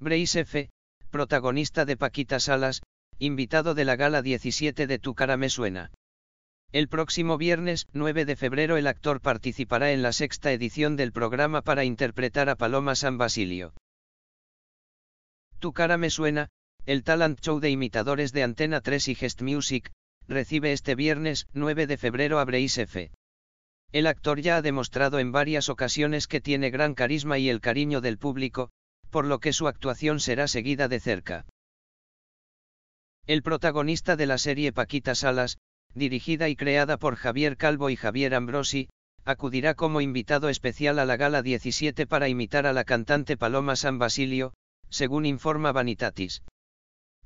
Brace F., protagonista de Paquita Salas, invitado de la gala 17 de Tu cara me suena. El próximo viernes 9 de febrero el actor participará en la sexta edición del programa para interpretar a Paloma San Basilio. Tu cara me suena, el talent show de imitadores de Antena 3 y Gest Music, recibe este viernes 9 de febrero a Brace F. El actor ya ha demostrado en varias ocasiones que tiene gran carisma y el cariño del público, por lo que su actuación será seguida de cerca. El protagonista de la serie Paquita Salas, dirigida y creada por Javier Calvo y Javier Ambrosi, acudirá como invitado especial a la Gala 17 para imitar a la cantante Paloma San Basilio, según informa Vanitatis.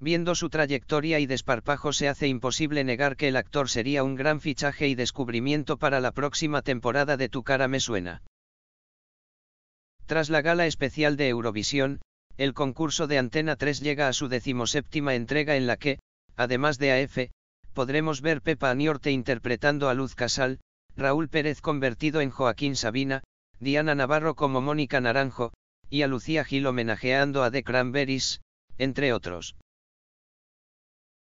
Viendo su trayectoria y desparpajo se hace imposible negar que el actor sería un gran fichaje y descubrimiento para la próxima temporada de Tu cara me suena. Tras la gala especial de Eurovisión, el concurso de Antena 3 llega a su decimoséptima entrega en la que, además de AF, podremos ver Pepa Aniorte interpretando a Luz Casal, Raúl Pérez convertido en Joaquín Sabina, Diana Navarro como Mónica Naranjo, y a Lucía Gil homenajeando a The Cranberries, entre otros.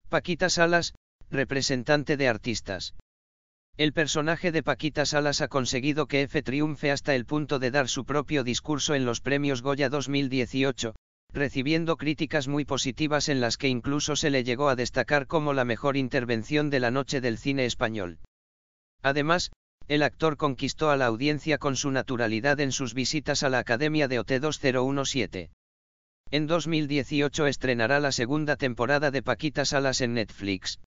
Paquita Salas, representante de artistas. El personaje de Paquita Salas ha conseguido que F triunfe hasta el punto de dar su propio discurso en los premios Goya 2018, recibiendo críticas muy positivas en las que incluso se le llegó a destacar como la mejor intervención de la noche del cine español. Además, el actor conquistó a la audiencia con su naturalidad en sus visitas a la Academia de OT 2017. En 2018 estrenará la segunda temporada de Paquita Salas en Netflix.